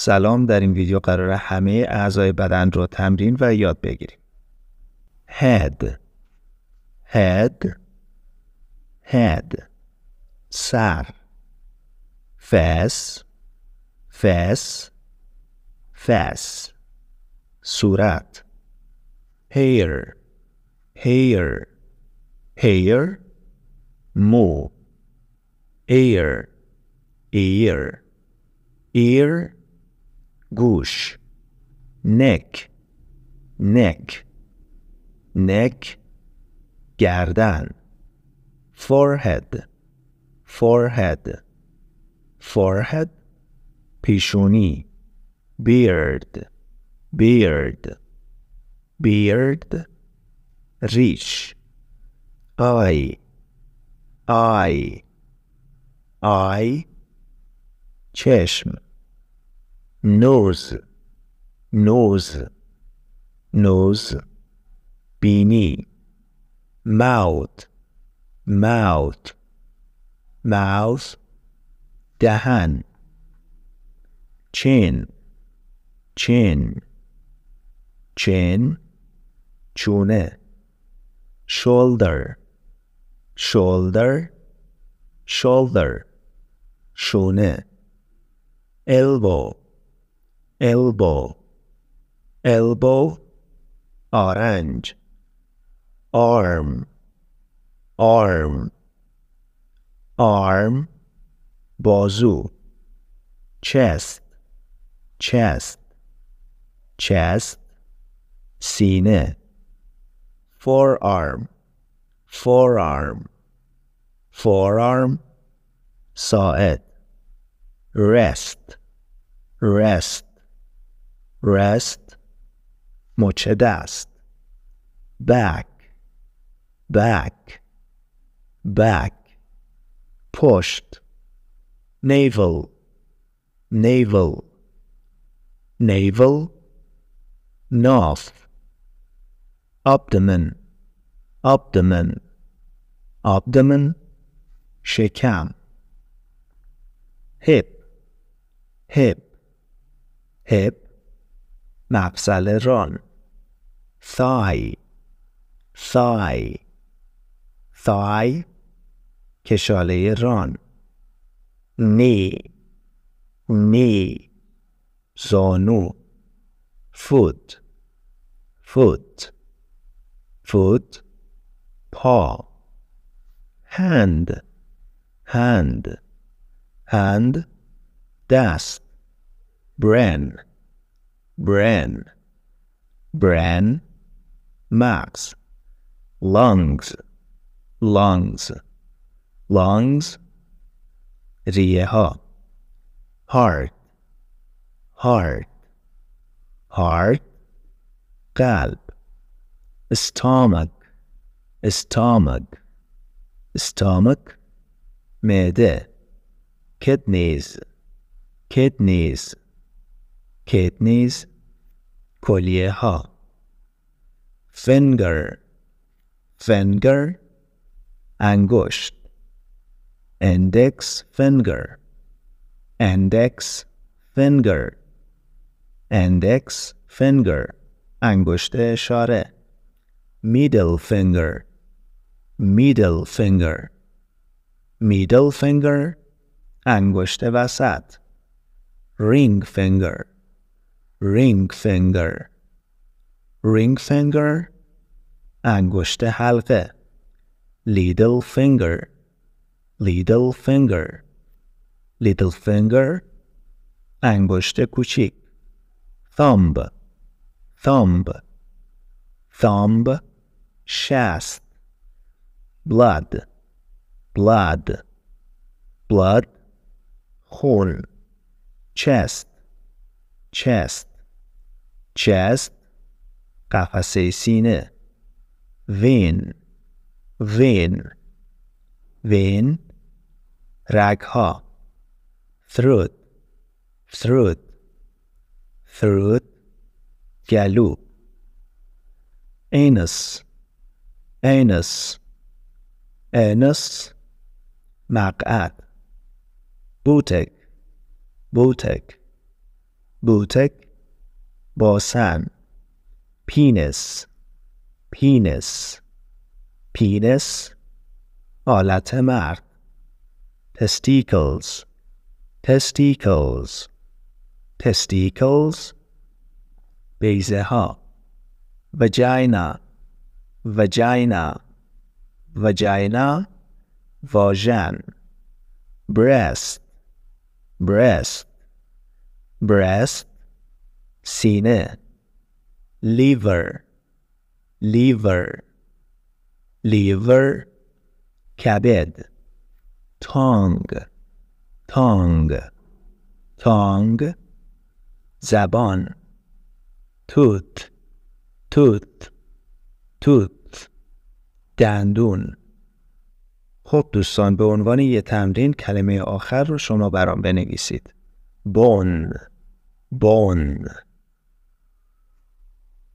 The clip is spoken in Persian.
سلام در این ویدیو قرار همه اعضای بدن رو تمرین و یاد بگیریم. head head head سر face face face صورت hair hair hair مو ear ear ear گوش نک نک نک گردن forehead forehead forehead پیشونی beard beard beard ریش eye eye eye چشم nose, nose, nose, beanie, mouth, mouth, mouth, Dahan. chin, chin, chin, chune, shoulder, shoulder, shoulder, شونه, elbow, elbow, elbow, orange, arm, arm, arm, bozu, chest, chest, chest, sine, forearm, forearm, forearm, saw it, rest, rest, rest, مچ دست back back back pushed navel navel navel north abdomen abdomen abdomen شکم hip hip hip مفصل ران ثای سای، ثای کشاله ران نی نی زانو فوت فوت فوت پا هند هند هند دست برن brain, brain, max, lungs, lungs, lungs, rieha, heart, heart, heart, قلب, stomach, stomach, stomach, معده, kidneys, kidneys, کتنیز کلیه ها فنگر فنگر انگشت اندکس فنگر اندکس فنگر اندکس فنگر انگشت اشاره میدل فنگر میدل فنگر میدل فنگر انگشت وسط رینگ فنگر ring finger ring finger de حلقه little finger little finger little finger de کوچیک thumb thumb thumb شست blood blood blood horn, chest chest chest قفسه سینه vein vein vein رگها throat throat throat گلو anus anus anus مقعد بوتک بوتک بوتک باسن پینس پینس پینس آلت مرد تستیکلز تستیکلز تستیکلز بیزه ها وجاینا وجاینا وجاینا واژن برست برست بریس سینه لیور لیور لیور کبد تانگ تانگ تانگ زبان توت توت توت دندون خب دوستان به عنوان یه تمرین کلمه آخر رو شما برام بنویسید بون بون